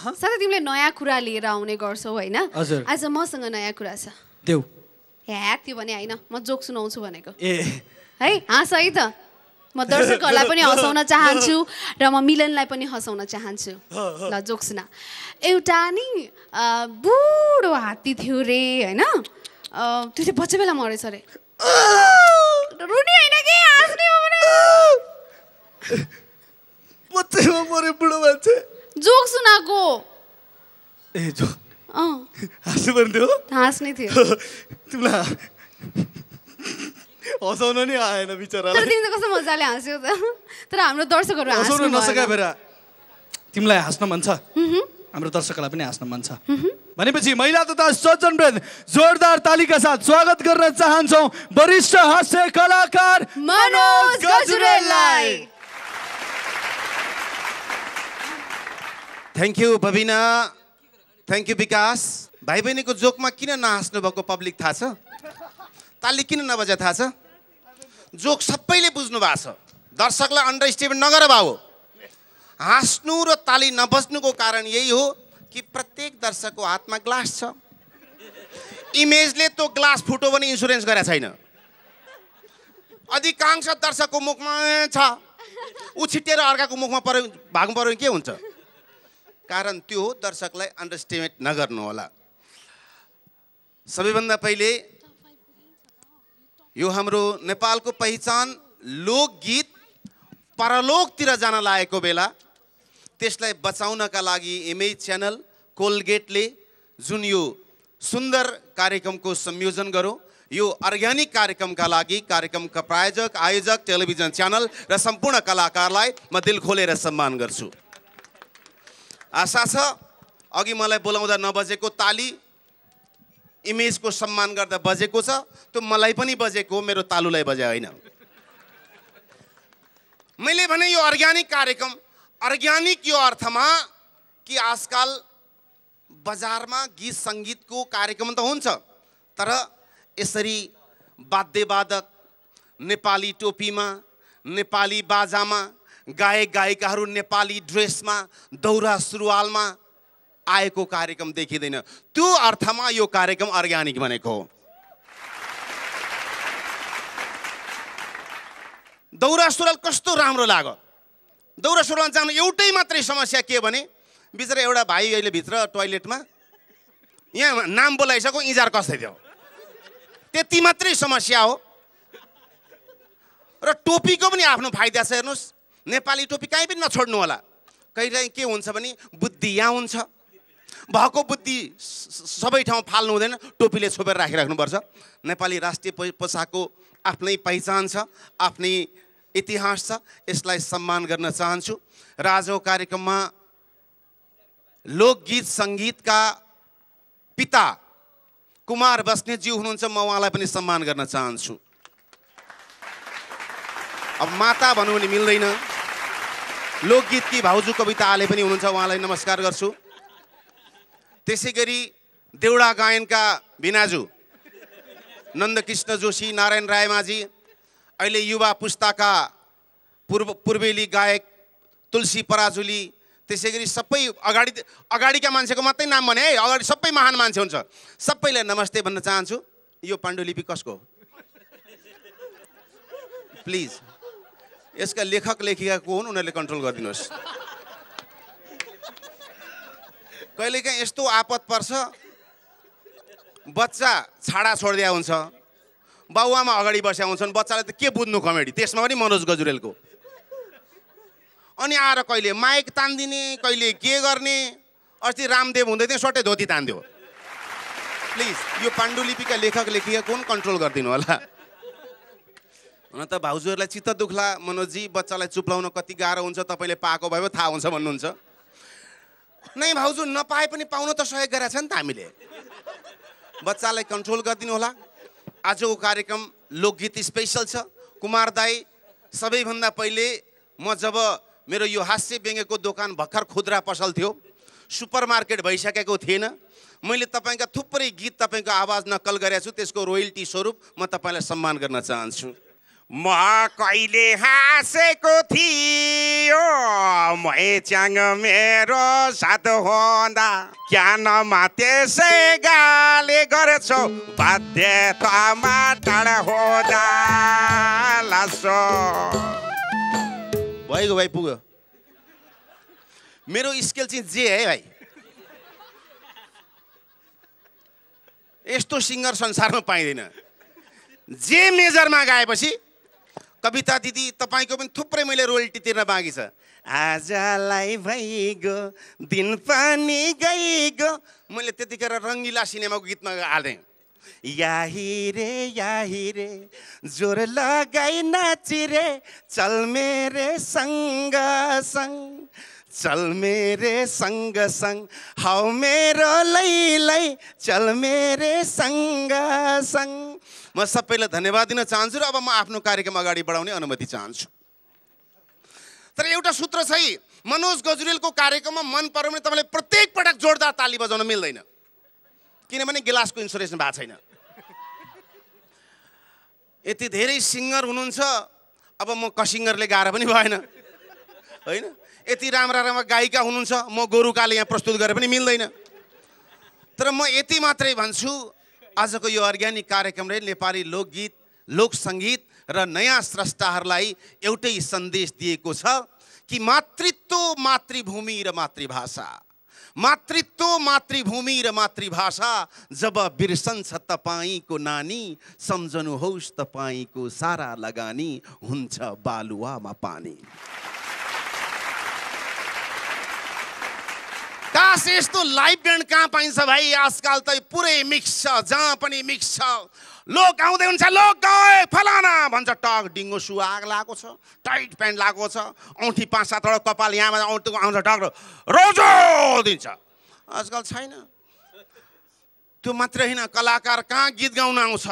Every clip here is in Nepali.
साथै तिमीले नयाँ कुरा लिएर आउने गर्छौ होइन आज मसँग नयाँ कुरा छ देऊ त्यो भने होइन म जोक सुनाउँछु भनेको ए है हाँस है त म दर्शकहरूलाई पनि हँसाउन चाहन्छु र म मिलनलाई पनि हँसाउन चाहन्छु ल जोक सुना एउटा नि बुढो हात्ती थियो रे होइन त्यो चाहिँ बच्चा बेला मरेछ अरे रुने होइन कि हाँस्ने हो बुढो मान्छे जोक सुनाको ए जो हाँस्नु पर्ने थियो हाँस्ने थियो तिमीलाई हँसाउन नि आएन बिचरा तिमी कस्तो मजाले हाँस्यो त तर हाम्रो दर्शकहरू हाँस्नु नसके भएर तिमीलाई हाँस्न मन छ हाम्रो दर्शकलाई पनि हाँस्न मन छ भनेपछि महिला तथा सज्जन वृन्द जोरदार तालिका साथ स्वागत गर्न चाहन्छौ वरिष्ठ हास्य कलाकार मनोज गजुरेललाई thank you Bhavina thank you Bikash भाइ बहिनीको जोकमा किन नहाँस्नु भएको पब्लिक थाहा छ ताली किन नबजा थाहा छ जोक सबैले बुझ्नु भएको छ दर्शकलाई अन्डर नगर भाउ हाँस्नु र ताली नबज्नुको कारण यही हो कि प्रत्येक दर्शकको हातमा ग्लास छ इमेजले त्यो ग्लास फुटो भने इन्सुरेन्स गरेको छैन अधिकांश दर्शकको मुखमा छ ऊ छिटेर अर्काको मुखमा पर्यो भाग्नु पर्यो के हुन्छ कारण त्यो हो दर्शकलाई अन्डरस्टिमेट होला सबैभन्दा पहिले यो हाम्रो नेपालको पहिचान लोकगीत परलोकतिर जान लागेको बेला त्यसलाई बचाउनका लागि एमए च्यानल कोलगेटले जुन यो सुन्दर कार्यक्रमको संयोजन गरौँ यो अर्ग्यानिक कार्यक्रमका लागि कार्यक्रमका प्रायोजक आयोजक टेलिभिजन च्यानल र सम्पूर्ण कलाकारलाई म दिल खोलेर सम्मान गर्छु आशा छ अघि मलाई बोलाउँदा नबजेको ताली इमेजको सम्मान गर्दा बजेको छ त्यो मलाई पनि बजेको मेरो तालुलाई बजे होइन मैले भने यो अर्ग्यानिक कार्यक्रम अर्ग्यानिक यो अर्थमा कि आजकल बजारमा गीत सङ्गीतको कार्यक्रम त हुन्छ तर यसरी वाद्यवादक नेपाली टोपीमा नेपाली बाजामा गायक गायिकाहरू नेपाली ड्रेसमा दौरा सुरुवालमा आएको कार्यक्रम देखिँदैन त्यो अर्थमा यो कार्यक्रम अर्ग्यानिक भनेको हो दौरा सुरुवाल कस्तो राम्रो लाग्यो दौरा सुरुवाल जानु एउटै मात्रै समस्या के भने बिचरा एउटा भाइ अहिले भित्र टोइलेटमा यहाँ नाम बोलाइसक्यो इन्जार कस्तै थियो त्यति मात्रै समस्या हो र टोपीको पनि आफ्नो फाइदा छ हेर्नुहोस् नेपाली टोपी कहीँ पनि नछोड्नु होला कहिलेकाहीँ के हुन्छ भने बुद्धि यहाँ हुन्छ भएको बुद्धि सबै ठाउँ फाल्नु हुँदैन टोपीले छोपेर राखिराख्नुपर्छ नेपाली राष्ट्रिय पोसाकको आफ्नै पहिचान छ आफ्नै इतिहास छ यसलाई सम्मान गर्न चाहन्छु र आजको कार्यक्रममा लोकगीत सङ्गीतका पिता कुमार बस्नेतज्यू हुनुहुन्छ म उहाँलाई पनि सम्मान गर्न चाहन्छु अब माता भनौँ भने मिल्दैन लोकगीतकी भाउजू कविता आले पनि हुनुहुन्छ उहाँलाई नमस्कार गर्छु त्यसै गरी देउडा गायनका भिनाजु नन्दकृष्ण जोशी नारायण रायमाझी अहिले युवा पुस्ताका पूर्व पूर्वेली गायक तुलसी पराजुली त्यसै गरी सबै अगाडि अगाडिका मान्छेको मात्रै नाम भने है अगाडि सबै महान मान्छे हुन्छ सबैलाई नमस्ते भन्न चाहन्छु यो पाण्डुलिपि कसको हो प्लिज यसका लेखक लेखिका को हुन् उनीहरूले कन्ट्रोल गरिदिनुहोस् कहिलेकाहीँ यस्तो आपत पर्छ बच्चा छाडा छोडिदिया हुन्छ बाउआमा अगाडि बस्या हुन्छन् बच्चालाई त के बुझ्नु कमेडी त्यसमा पनि मनोज गजुरेलको अनि आएर कहिले माइक तानिदिने कहिले के गर्ने अस्ति रामदेव हुँदै थियो सट्टै धोती तान्दियो प्लिज यो पाण्डुलिपिका लेखक लेखिका कुन कन्ट्रोल गरिदिनु होला हुन त भाउजूहरूलाई चित्त दुख्ला मनोजी बच्चालाई चुप्लाउन कति गाह्रो हुन्छ तपाईँले पाएको भए थाहा हुन्छ भन्नुहुन्छ नै भाउजू नपाए पनि पाउन त सहयोग गरेका छ नि त हामीले बच्चालाई कन्ट्रोल गरिदिनु होला आजको कार्यक्रम लोकगीत स्पेसल छ कुमार दाई सबैभन्दा पहिले म जब मेरो यो हास्य व्यङ्ग्यको दोकान भर्खर खुद्रा पसल थियो सुपर मार्केट भइसकेको थिएन मैले तपाईँका थुप्रै गीत तपाईँको आवाज नक्कल गरेको छु त्यसको रोयल्टी स्वरूप म तपाईँलाई सम्मान गर्न चाहन्छु म कहिले हाँसेको थियो मै च्याङ मेरो साथ हुँदा क्यानमा त्यसै गाले गर्छौ बाध्यतामा टाढा होदा लासो भइगयो भाइ पुग्यो मेरो स्केल चाहिँ जे है भाइ यस्तो सिङ्गर संसारमा पाइँदैन जे मेजरमा गाएपछि कविता दिदी तपाईँको पनि थुप्रै मैले रोयल्टी तिर्न बाँकी छ आजलाई भइगयो दिन पानी गइगयो मैले त्यतिखेर रङ्गिला सिनेमाको गीतमा हालेँ याही रे याही रे जोर लगाई नाचिरे चल मेरे सँग सङ्ग चल मेरे संग संग हाउ मेरो लै चल मेरे संग संग म सबैलाई धन्यवाद दिन चाहन्छु र अब म आफ्नो कार्यक्रम अगाडि बढाउने अनुमति चाहन्छु तर एउटा सूत्र छ है मनोज गजुरेलको कार्यक्रममा मन पराउने तपाईँले प्रत्येक पटक जोरदार ताली बजाउन मिल्दैन किनभने गिलासको इन्सुरेन्स भएको छैन यति धेरै सिङ्गर हुनुहुन्छ अब म कसिङ्गरले गाह्रो पनि भएन होइन यति राम्रा राम्रा गायिका हुनुहुन्छ म गोरुकाले यहाँ प्रस्तुत गरे पनि मिल्दैन तर म यति मात्रै भन्छु आजको यो अर्ग्यानिक कार्यक्रमले नेपाली लोकगीत लोक र नयाँ स्रष्टाहरूलाई एउटै सन्देश दिएको छ कि मातृत्व मातृभूमि र मातृभाषा मातृत्व मातृभूमि र मातृभाषा जब बिर्सन्छ तपाईँको नानी सम्झनुहोस् तपाईँको सारा लगानी हुन्छ बालुवामा पानी काश यस्तो लाइभ ब्यान्ड कहाँ पाइन्छ भाइ आजकल त पुरै मिक्स छ जहाँ पनि मिक्स छ लोक आउँदै हुन्छ लोक गए फलाना भन्छ टक डिङ्गो सु आग लगाएको छ टाइट प्यान्ट लागेको छ औँठी पाँच सातवटा कपाल यहाँबाट औँठीको आउँछ टक रोजो दिन्छ आजकल छैन त्यो मात्रै होइन कलाकार कहाँ गीत गाउन आउँछ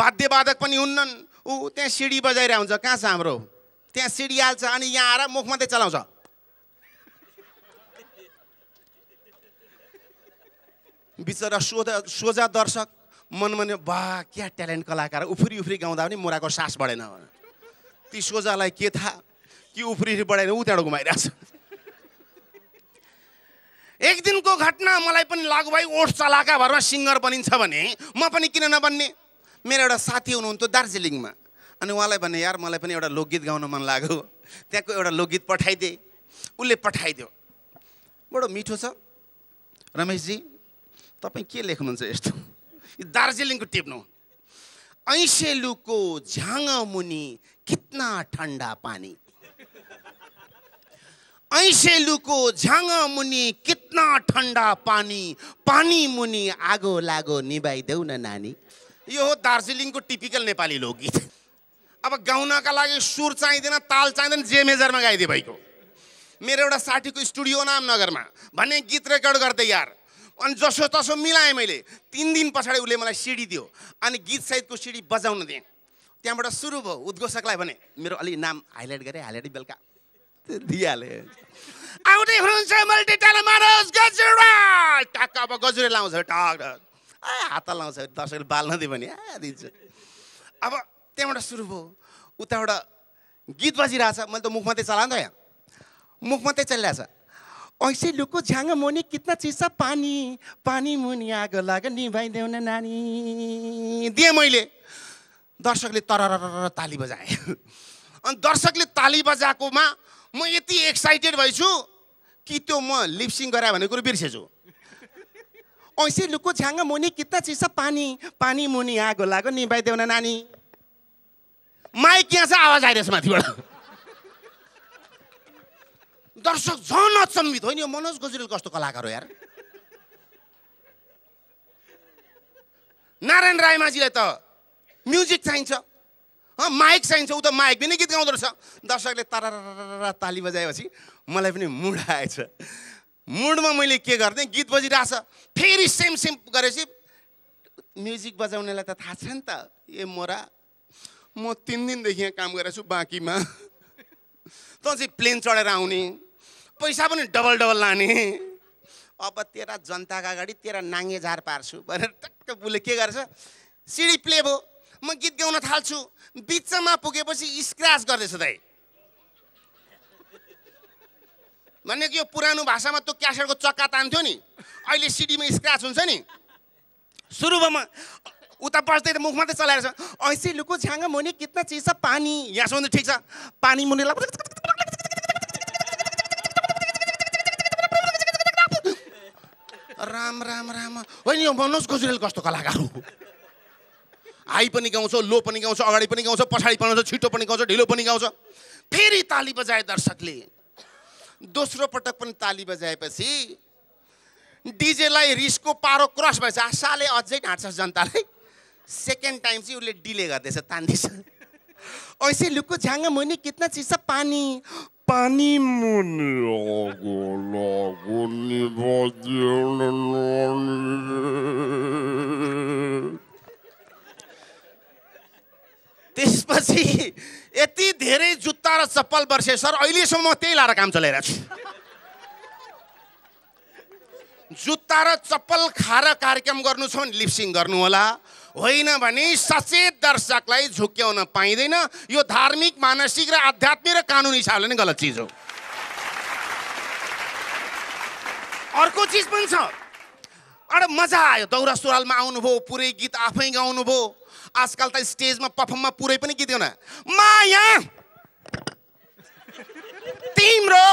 वाद्यवादक पनि हुन्नन् ऊ त्यहाँ सिडी बजाइरहेको हुन्छ कहाँ छ हाम्रो त्यहाँ सिडी हाल्छ अनि यहाँ आएर मुख मात्रै चलाउँछ बिचरा सोझा सोझा दर्शक मन मनमन्यो बा क्या ट्यालेन्ट कलाकार उफ्री उफ्री गाउँदा पनि मुराको सास बढेन ती सोझालाई के थाहा कि उफ्री उफ्री बढेन ऊ त्यहाँबाट घुमाइरहेछ एक दिनको घटना मलाई पनि लागु भाइ ओठ चलाका भरमा सिङ्गर बनिन्छ भने म पनि किन नबन्ने मेरो एउटा साथी हुनुहुन्थ्यो दार्जिलिङमा अनि उहाँलाई भने यार मलाई पनि एउटा लोकगीत गाउन मन लाग्यो त्यहाँको एउटा लोकगीत पठाइदिए उसले पठाइदियो बडो मिठो छ रमेशजी तपाईँ के लेख्नुहुन्छ यस्तो दार्जिलिङको टिप्नु ऐसेलुको झाङ मुनि कितना ठन्डा पानी ऐसेलुको झाङ मुनि कितना ठन्डा पानी पानी मुनि आगो लागो निभाइदेऊ न नानी यो हो दार्जिलिङको टिपिकल नेपाली लोकगीत अब गाउनका लागि सुर चाहिँदैन ताल चाहिँदैन जे मेजरमा गाइदिए भाइको मेरो एउटा साथीको स्टुडियो नाम नगरमा भन्ने गीत रेकर्ड गर्दै यार अनि जसो तसो मिलाएँ मैले तिन दिन पछाडि उसले मलाई सिडी दियो अनि गीत सहितको सिडी बजाउन दिएँ त्यहाँबाट सुरु भयो उद्घोषकलाई भने मेरो अलि नाम हाइलाइट गरेँ हाइलाइट बेलुका दिइहालेँ अब गजुरे लाउँछ टक ए हात लाउँछ दर्शकले बाल नदियो भने दिन्छ अब त्यहाँबाट सुरु भयो उताबाट गीत बजिरहेछ मैले त मुख मात्रै चलाएँ त यहाँ मुख मात्रै चलिरहेछ ऐसे लुको झ्याङ मुनि कितना चिसा पानी पानी मुनि आगो लाग निभाइदेऊ न नानी दिएँ मैले दर्शकले तर ताली बजाएँ अनि दर्शकले ताली बजाएकोमा म यति एक्साइटेड भएछु कि त्यो म लिप्सिङ गराएँ भनेको कुरो बिर्सेछु ऐसे लुको झ्याङ मुनि कितना चिसा पानी पानी मुनि आगो लाग निभाइदेऊ न नानी माइक यहाँ छ आवाज आइरहेछ माथिबाट दर्शक झन अचम्मित हो नि यो मनोज गोजरेल कस्तो कलाकार हो यार नारायण रायमाझीलाई त म्युजिक चाहिन्छ माइक चाहिन्छ ऊ त माइक पनि गीत गाउँदो रहेछ दर्शकले तारा ताली बजाएपछि मलाई पनि मुड आएछ मुडमा मैले के गर्थेँ गीत बजिरहेछ फेरि सेम सेम गरेपछि म्युजिक बजाउनेलाई त थाहा छ नि त ए मोरा म तिन दिनदेखि यहाँ काम गरेको छु बाँकीमा तँ चाहिँ प्लेन चढेर आउने पैसा पनि डबल डबल लाने अब तेरा जनताको अगाडि तेरा नाङ्गे झार पार्छु भनेर टक्क बुले के गर्छ सिडी प्ले भयो म गीत गाउन थाल्छु बिचमा पुगेपछि स्क्रास गर्दैछु दाइ भन्ने कि यो पुरानो भाषामा त्यो क्यासेटको चक्का तान्थ्यो नि अहिले सिडीमा स्क्रास हुन्छ नि सुरु सुरुमा उता बस्दै त मुख मात्रै चलाएर छ लुको झ्याङ मुनि कितना चिज छ पानी यहाँसम्म ठिक छ पानी मुनि राम राम राम होइन यो मनोज गजुरेल कस्तो कलाकार हो हाई पनि गाउँछ लो पनि गाउँछ अगाडि पनि गाउँछ पछाडि पनि छिटो पनि गाउँछ ढिलो पनि गाउँछ फेरि ताली बजाए दर्शकले दोस्रो पटक पनि ताली बजाएपछि डिजेलाई रिसको पारो क्रस भएछ आशाले अझै ढाँट्छ जनतालाई सेकेन्ड टाइम चाहिँ उसले डिले गर्दैछ तान्दैछ ऐसे लुको झ्याङ्गा मुनि कितना चिज छ पानी पानी त्यसपछि यति धेरै जुत्ता र चप्पल बर्से सर अहिलेसम्म म त्यही लाएर काम चलाइरहेको छु जुत्ता र चप्पल खाएर कार्यक्रम गर्नु छ भने लिप्सिङ गर्नु होला होइन भने सचेत दर्शकलाई झुक्याउन पाइँदैन यो धार्मिक मानसिक र आध्यात्मिक र कानुनी हिसाबले नै गलत चिज हो अर्को चिज पनि छ अड मजा आयो दौरा सुरुवालमा आउनुभयो पुरै गीत आफै गाउनुभयो आजकल त स्टेजमा पर्फर्ममा पुरै पनि गीत गाउन माया तिम्रो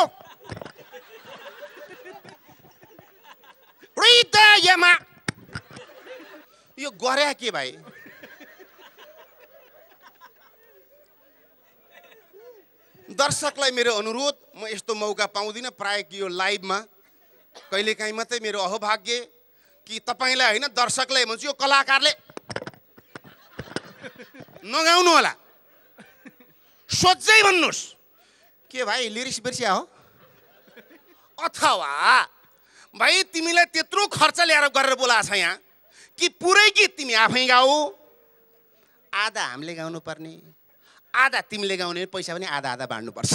यो गरे के भाइ दर्शकलाई मेरो अनुरोध म यस्तो मौका पाउँदिनँ प्राय कि यो लाइभमा कहिलेकाहीँ मात्रै मेरो अहोभाग्य कि तपाईँलाई होइन दर्शकलाई भन्छु यो कलाकारले नगाउनु होला सोझै भन्नुहोस् के भाइ लिरिक्स बिर्सिया हो अथवा भाइ तिमीलाई त्यत्रो खर्च ल्याएर गरेर बोलाएको छ यहाँ कि पुरै गीत तिमी आफै गाऊ आधा हामीले गाउनु पर्ने आधा तिमीले गाउने पैसा पनि आधा आधा बाँड्नुपर्छ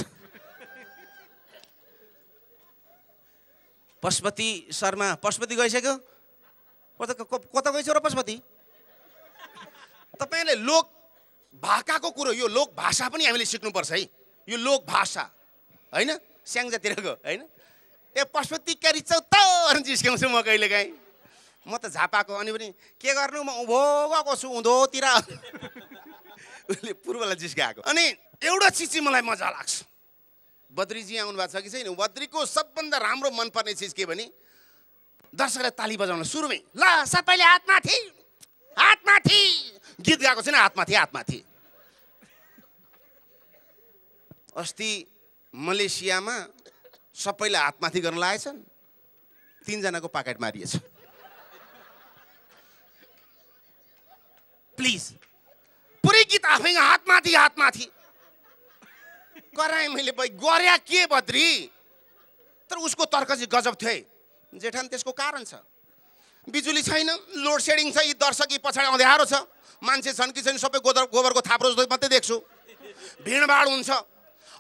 पशुपति शर्मा पशुपति गइसक्यो कता कता गइसक्यो र पशुपति तपाईँले लोक भाकाको कुरो यो लोक भाषा पनि हामीले सिक्नुपर्छ है यो लोक भाषा होइन स्याङ्जातिरको होइन ए पशुपति क्यारिच गर्न जिस्काउँछु म कहिलेकाहीँ म त झापाको अनि पनि के गर्नु म उँभो गएको छु उँधोतिर उसले पूर्वलाई जिस्काएको अनि एउटा चिज चाहिँ मलाई मजा लाग्छ बद्रीजी आउनु भएको छ कि छैन बद्रीको सबभन्दा राम्रो मनपर्ने चिज के भने दर्शकलाई ताली बजाउन सुरुमै ल सबैले हातमाथि हातमाथि गीत गाएको छैन हातमाथि हातमाथि अस्ति मलेसियामा सबैले हातमाथि गर्न लागेछन् तिनजनाको पाकेट मारिएछ प्लिज पुरै गीत आफै हातमाथि हातमाथि कराएँ मैले भाइ गरे के भद्री तर उसको तर्क चाहिँ गजब थियो है जेठान त्यसको कारण छ बिजुली छैन लोड सेडिङ छ यी दर्शक यी पछाडि अँध्यारो छ मान्छे छन् कि छैन सबै गोबर गोबरको थाप्रो मात्रै देख्छु भिडभाड हुन्छ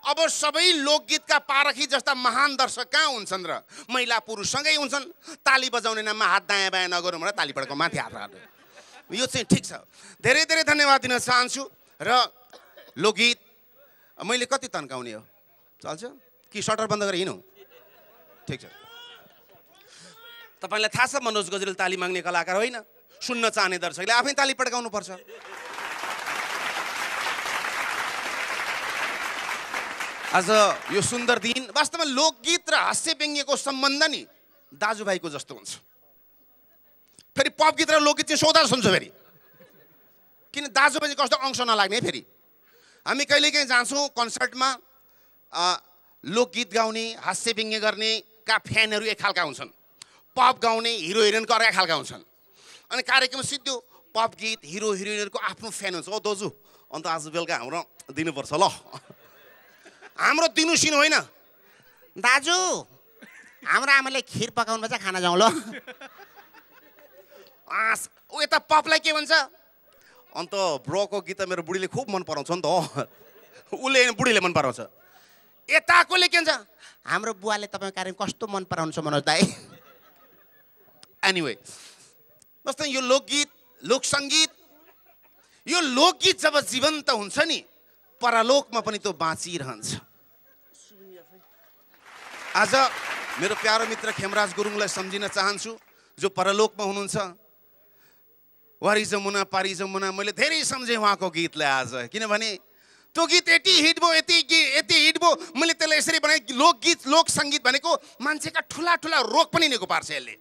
अब सबै लोकगीतका पारखी जस्ता महान दर्शक कहाँ हुन्छन् र महिला पुरुषसँगै हुन्छन् ताली बजाउने नाममा हात दायाँ बायाँ नगरौँ र तालीपडको माथि हात हाल्नु यो चाहिँ ठिक छ धेरै धेरै धन्यवाद दिन चाहन्छु र लोकगीत मैले कति तन्काउने हो चल्छ कि सटर बन्द गरेर हिँडौँ ठिक छ तपाईँलाई थाहा छ मनोज गजरेल ताली माग्ने कलाकार होइन सुन्न चाहने दर्शकले आफै ताली पड्काउनुपर्छ आज यो सुन्दर दिन वास्तवमा लोकगीत र हास्य व्यङ्ग्यको सम्बन्ध नि दाजुभाइको जस्तो हुन्छ फेरि पप गीत र लोकगीत चाहिँ सोधा सुन्छु फेरि किन दाजुभाइ कस्तो अंश नलाग्ने फेरि हामी कहिलेकाहीँ जान्छौँ कन्सर्टमा लोकगीत गाउने हास्य व्यङ्ग्य गर्नेका फ्यानहरू एक खालका हुन्छन् पप गाउने हिरो हिरोइनको अर्का खालका हुन्छन् अनि कार्यक्रम सिद्धो पप गीत हिरो हिरोइनहरूको आफ्नो फ्यान हुन्छ ओ दाजु अन्त आज बेलुका हाम्रो दिनुपर्छ ल हाम्रो दिनु सिन होइन दाजु हाम्रो आमाले खिर पकाउनु पर्छ खाना जाउँ ल ऊ यता पपलाई के भन्छ अन्त ब्रोको गीत त मेरो बुढीले खुब मन पराउँछ नि त हो उसले बुढीले मन पराउँछ यता कसले के भन्छ हाम्रो बुवाले तपाईँको कार्य कस्तो मन पराउनु मनोज दाई एनिवे जस्तै यो लोकगीत लोकसङ्गीत यो लोकगीत जब जीवन्त हुन्छ नि परलोकमा पनि त्यो बाँचिरहन्छ आज मेरो प्यारो मित्र खेमराज गुरुङलाई सम्झिन चाहन्छु जो परलोकमा हुनुहुन्छ वारी जमुना पारी जमुना मैले धेरै सम्झेँ उहाँको गीतलाई आज किनभने त्यो गीत यति हिट भयो यति गीत यति हिट भयो मैले त्यसलाई यसरी बनाएँ लोकगीत लोक सङ्गीत भनेको मान्छेका ठुला ठुला रोग पनि निको पार्छ यसले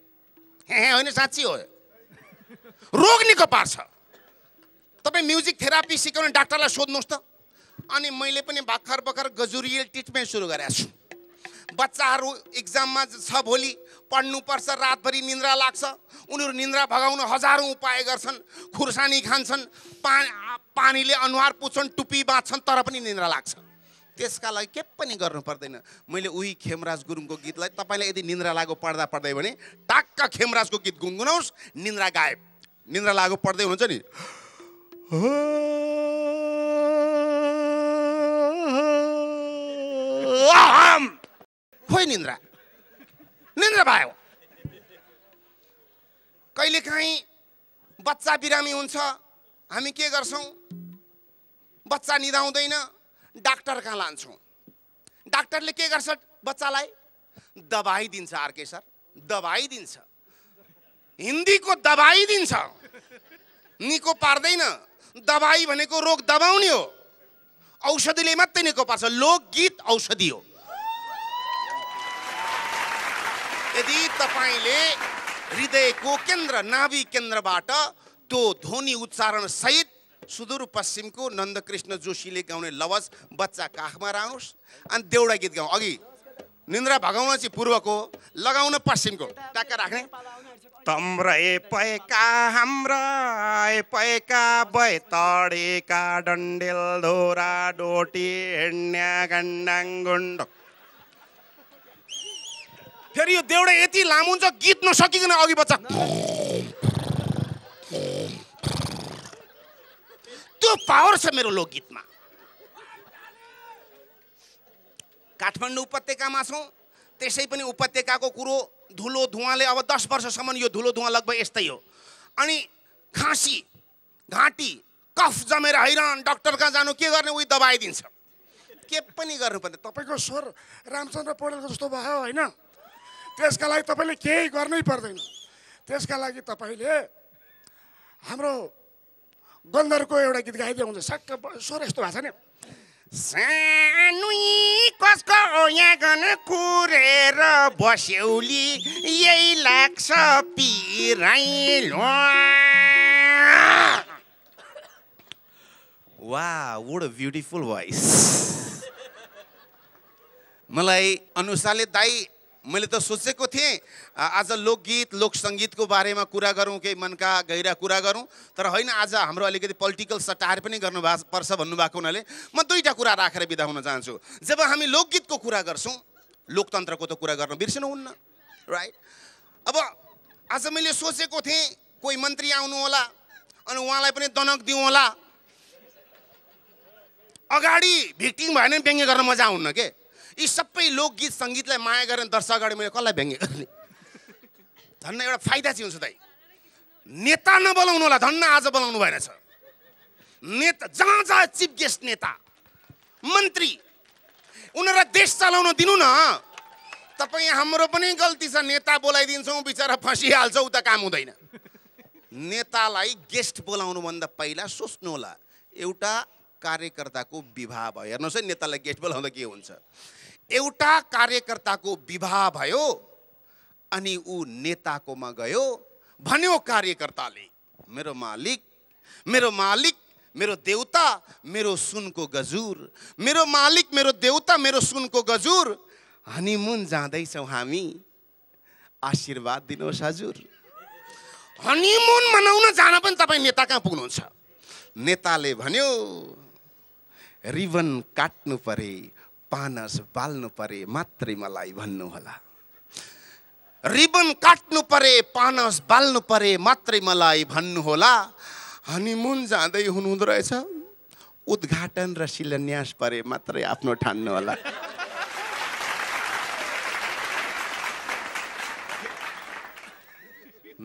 हे होइन साँच्ची हो रोग निको पार्छ तपाईँ म्युजिक थेरापी सिकाउने डाक्टरलाई सोध्नुहोस् त अनि मैले पनि भर्खर भर्खर गजुरियल ट्रिटमेन्ट सुरु गरेको छु बच्चाहरू इक्जाममा छ भोलि पढ्नुपर्छ रातभरि निन्द्रा लाग्छ उनीहरू निन्द्रा भगाउन हजारौँ उपाय गर्छन् खुर्सानी खान्छन् पा पानीले अनुहार पुछन् टुपी बाँच्छन् तर पनि निन्द्रा लाग्छ त्यसका लागि के पनि गर्नु पर्दैन मैले उही खेमराज गुरुङको गीतलाई तपाईँलाई यदि निन्द्रा लागो पढ्दा पढ्दै भने टाक्क खेमराजको गीत गुनगुनाउस् निन्द्रा गायब निन्द्रा लागो पढ्दै हुन्छ नि खोइ निन्द्रा निन्द्रा भयो कहिलेकाहीँ बच्चा बिरामी हुन्छ हामी के गर्छौँ बच्चा निधाउँदैन डाक्टर कहाँ लान्छौँ डाक्टरले के गर्छ बच्चालाई दबाई दिन्छ आरके सर दबाई दिन्छ हिन्दीको दबाई दिन्छ निको पार्दैन दबाई भनेको रोग दबाउने हो औषधिले मात्रै निको पार्छ लोकगीत औषधि हो यदि तपाईँले हृदयको केन्द्र नाभि केन्द्रबाट त्यो ध्वनि उच्चारण सहित सुदूरपश्चिमको नन्दकृष्ण जोशीले गाउने लवज बच्चा काखमा राओस् अनि देउडा गीत गाउँ अघि निन्द्रा भगाउन चाहिँ पूर्वको लगाउन पश्चिमको ट्याक्क राख्ने तम्रे पैका हाम्रा पैका बैतडीका डन्डेल धोरा डोटी हिँड्या गण्डाङ गुण्ड फेरि यो देउडा यति लामो हुन्छ गीत नसकिकन अघि बच्चा त्यो पावर छ मेरो लोकगीतमा काठमाडौँ उपत्यकामा छौँ त्यसै पनि उपत्यकाको कुरो धुलो धुवाँले अब दस वर्षसम्म यो धुलो धुवाँ लगभग यस्तै हो अनि खाँसी घाँटी कफ जमेर हैरान डक्टर कहाँ जानु के गर्ने उयो दिन्छ के पनि गर्नु पर्दैन तपाईँको स्वर रामचन्द्र पौडेलको जस्तो भयो होइन त्यसका लागि तपाईँले केही गर्नै पर्दैन त्यसका लागि तपाईँले हाम्रो गन्धर्वको एउटा गीत गाइदिए हुन्छ सक्क स्वर यस्तो भएको छ नि सानु कसको यहाँ कुरेर बस्यौली यही लाग्छ पिराइलो वा वुड ब्युटिफुल भोइस मलाई अनुसारले दाई मैले त सोचेको थिएँ आज लोकगीत लोक सङ्गीतको बारेमा कुरा गरौँ केही मनका गहिरा कुरा गरौँ तर होइन आज हाम्रो अलिकति पोलिटिकल सटायर पनि गर्नु पर्छ भन्नुभएको हुनाले म दुईवटा कुरा राखेर बिदा हुन चाहन्छु जब हामी लोकगीतको कुरा गर्छौँ लोकतन्त्रको त कुरा गर्न बिर्सिनुहुन्न राइट अब आज मैले सोचेको थिएँ कोही मन्त्री आउनु होला अनि उहाँलाई पनि दनक दिउँ होला अगाडि भिक्टिङ भयो भने व्यङ्ग्य गर्न मजा आउन्न के यी सबै लोकगीत सङ्गीतलाई माया गरेर दर्शक अगाडि मैले कसलाई व्यङ्ग्य गर्ने धन्न एउटा फाइदा चाहिँ हुन्छ दाइ नेता नबोलाउनु होला धन्न आज बोलाउनु भएन छ नेता जहाँ जहाँ चिफ गेस्ट नेता मन्त्री उनीहरूलाई देश चलाउन दिनु न तपाईँ हाम्रो पनि गल्ती छ नेता बोलाइदिन्छौँ बिचरा फँसिहाल्छौ त काम हुँदैन नेतालाई गेस्ट बोलाउनुभन्दा पहिला सोच्नु होला एउटा कार्यकर्ताको विवाह भयो हेर्नुहोस् है नेतालाई गेस्ट बोलाउँदा के हुन्छ एउटा कार्यकर्ताको विवाह भयो अनि ऊ नेताकोमा गयो भन्यो कार्यकर्ताले मेरो मालिक मेरो मालिक मेरो देउता मेरो सुनको गजुर मेरो मालिक मेरो देउता मेरो सुनको गजुर हनीमुन जाँदैछौँ हामी आशीर्वाद दिनुहोस् हजुर हनीमुन मनाउन जान पनि तपाईँ नेता कहाँ पुग्नुहुन्छ नेताले भन्यो रिबन काट्नु परे पानस बाल्नु परे मात्रै मलाई भन्नुहोला रिबन काट्नु परे पानस बाल्नु परे मात्रै मलाई भन्नुहोला हनिमुन जाँदै हुनुहुँदो रहेछ उद्घाटन र शिलान्यास परे मात्रै आफ्नो ठान्नु होला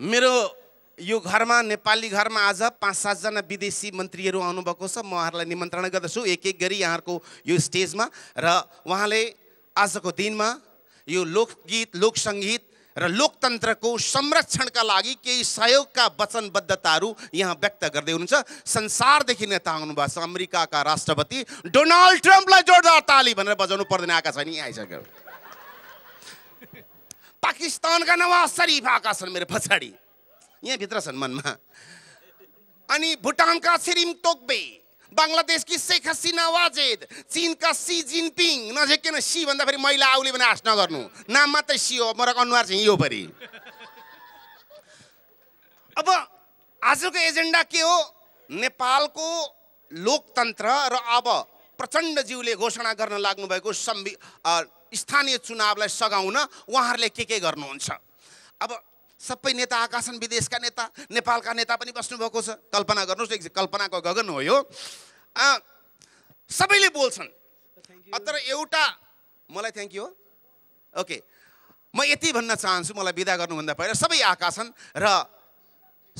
मेरो यो घरमा नेपाली घरमा आज पाँच सातजना विदेशी मन्त्रीहरू आउनुभएको छ म उहाँहरूलाई निमन्त्रणा गर्दछु एक एक गरी यहाँहरूको यो स्टेजमा र उहाँले आजको दिनमा यो लोकगीत लोकसङ्गीत र लोकतन्त्रको संरक्षणका लागि केही सहयोगका वचनबद्धताहरू यहाँ व्यक्त गर्दै हुनुहुन्छ संसारदेखि नेता आउनुभएको छ अमेरिकाका राष्ट्रपति डोनाल्ड ट्रम्पलाई जोरदार ताली भनेर बजाउनु पर्दैन आएका छैन यहाँ आइसक्यो पाकिस्तानका नवाज शरीफ आएका छन् मेरो पछाडि यहाँभित्र छन् मनमा अनि भुटानका छिरिम तोक्बे बङ्गलादेशकी शेख हसिना वाजेद चिनका सी जिनपिङ नझेकिन सी भन्दा फेरि मैला आउले भने आश नगर्नु नाम मात्रै सी हो मरक अनुहार चाहिँ यो परि अब आजको एजेन्डा के हो नेपालको लोकतन्त्र र अब प्रचण्डज्यूले घोषणा गर्न लाग्नुभएको भएको स्थानीय चुनावलाई सघाउन उहाँहरूले के के गर्नुहुन्छ अब सबै नेता आकाशन विदेशका नेता नेपालका नेता पनि बस्नुभएको छ कल्पना गर्नुहोस् न कल्पनाको गगन हो यो सबैले बोल्छन् तर एउटा मलाई थ्याङ्क यू हो ओके म यति भन्न चाहन्छु मलाई विदा गर्नुभन्दा पहिला सबै आकाशन र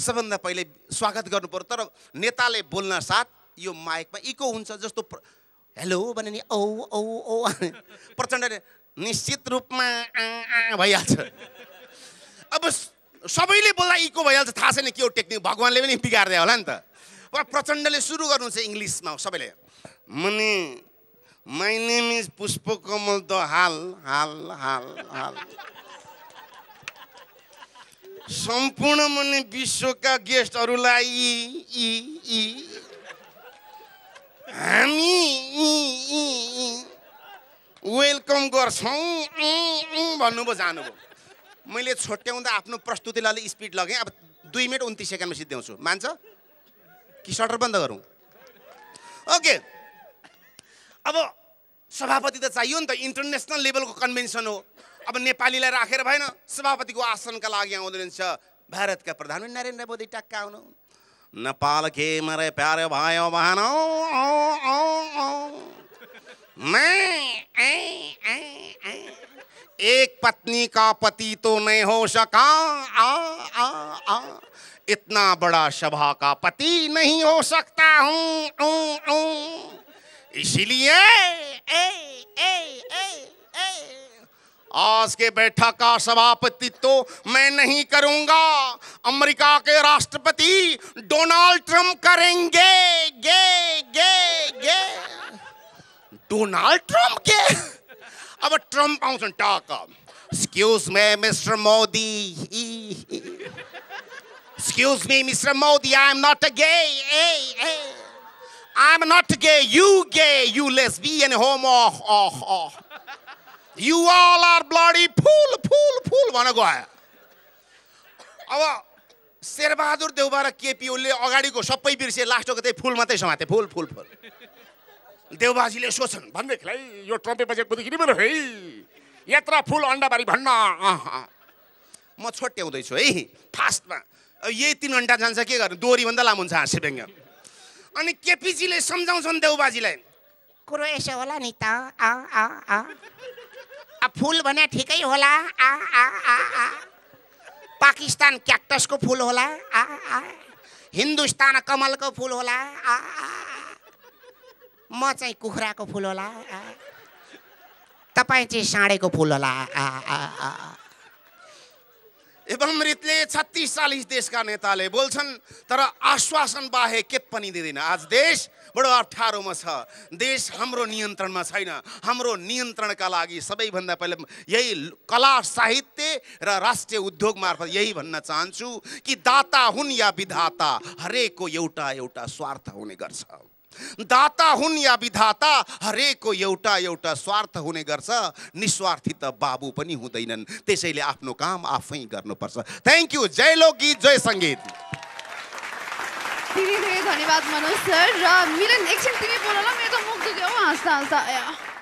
सबभन्दा पहिले स्वागत गर्नु पर्यो तर नेताले बोल्न साथ यो माइकमा इको हुन्छ जस्तो हेलो भने नि औ औ औ प्रचण्डले निश्चित रूपमा आ भइहाल्छ अब सबैले बोल्दा इको भइहाल्छ थाहा छैन के हो टेक्निक भगवान्ले पनि बिगार्दै होला नि त प्रचण्डले सुरु गर्नुहुन्छ इङ्ग्लिसमा सबैले मुनि my name is Pushpa Kamal Dahal हाल हाल हाल सम्पूर्ण मुनि विश्वका गेस्टहरूलाई हामी वेलकम गर्छौँ भन्नुभयो जानुभयो मैले छोट्याउँदा आफ्नो प्रस्तुतिलाई अलिक स्पिड लगेँ अब दुई मिनट उन्तिस सेकेन्डमा सिद्ध्याउँछु मान्छ कि सटर बन्द गरौँ ओके अब सभापति त चाहियो नि त इन्टरनेसनल लेभलको कन्भेन्सन हो अब नेपालीलाई राखेर भएन सभापतिको आसनका लागि आउँदो रहेछ भारतका प्रधानमन्त्री नरेन्द्र मोदी टक्का आउनु नेपाल के मरे प्यारे भयो पत्नी का पति तो नहीं हो सका आ आ आ इतना बड़ा सभा का पति नहीं हो सकता हूँ इसीलिए आज के बैठक का सभापति तो मैं नहीं करूंगा अमेरिका के राष्ट्रपति डोनाल्ड ट्रंप करेंगे गे गे गे डोनाल्ड ट्रंप के अब ट्रंप टाका Excuse me, Mr. Modi. Excuse me, Mr. Modi, I'm not a gay. Hey, hey. I'm not gay. You gay. You lesbian, homo. Oh, oh. You all are bloody pool, pool, pool. भन गयो अब शेरबहादुर देउबा र केपी उसले अगाडिको सबै बिर्से लास्टको त्यही फुल मात्रै समाते फुल फुल फुल देउबाजीले सोच्छन् भन्दै खेलाइ यो ट्रम्पे बजेको देखि नि मेरो है यत्र फुल अन्डाबारी भन्न म छोट्याउँदैछु है फास्टमा यही तिन घन्टा जान्छ के गर्नु दोहोरीभन्दा लामो हुन्छ हाँसे व्यङ्ग अनि केपिजीले सम्झाउँछन् देउबाजीलाई कुरो यसो होला नि त फुल भने ठिकै होला आ आ आ आ पाकिस्तान क्याक्टसको फुल होला आ आ हिन्दुस्तान कमलको फुल होला आ आ म चाहिँ कुखुराको फुल होला आ तपाईँ चाहिँ साँडेको फुल होला एवं छत्तिस चालिस देशका नेताले बोल्छन् तर आश्वासन बाहेक के पनि दिँदैन आज देश बडो अप्ठ्यारोमा छ देश हाम्रो नियन्त्रणमा छैन हाम्रो नियन्त्रणका लागि सबैभन्दा पहिला यही कला साहित्य र राष्ट्रिय उद्योग मार्फत यही भन्न चाहन्छु कि दाता हुन् या विधाता हरेकको एउटा एउटा स्वार्थ हुने गर्छ दाता हुन् या विधाता हरेकको एउटा एउटा स्वार्थ हुने गर्छ निस्वार्थी त बाबु पनि हुँदैनन् त्यसैले आफ्नो काम आफै गर्नुपर्छ थ्याङ्क यू जय लोक गीत जय सङ्गीत धेरै धेरै धन्यवाद मनोज सर र मिलन एकछिन तिमी बोल मेरो त मुख दुख्यो हाँस्दा हाँस्दा